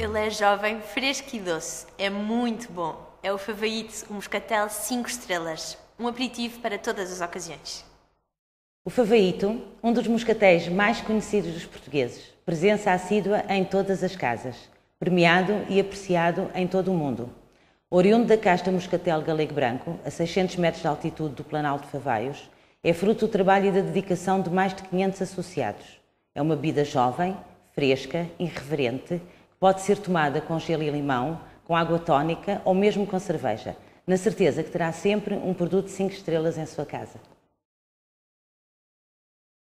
Ele é jovem, fresco e doce. É muito bom. É o favorito, um moscatel 5 estrelas. Um aperitivo para todas as ocasiões. O Favaíto, um dos moscatéis mais conhecidos dos portugueses. Presença assídua em todas as casas. Premiado e apreciado em todo o mundo. Oriundo da casta moscatel galego branco, a 600 metros de altitude do Planalto de Favaios, é fruto do trabalho e da dedicação de mais de 500 associados. É uma bebida jovem, fresca, irreverente, Pode ser tomada com gelo e limão, com água tónica ou mesmo com cerveja, na certeza que terá sempre um produto 5 estrelas em sua casa.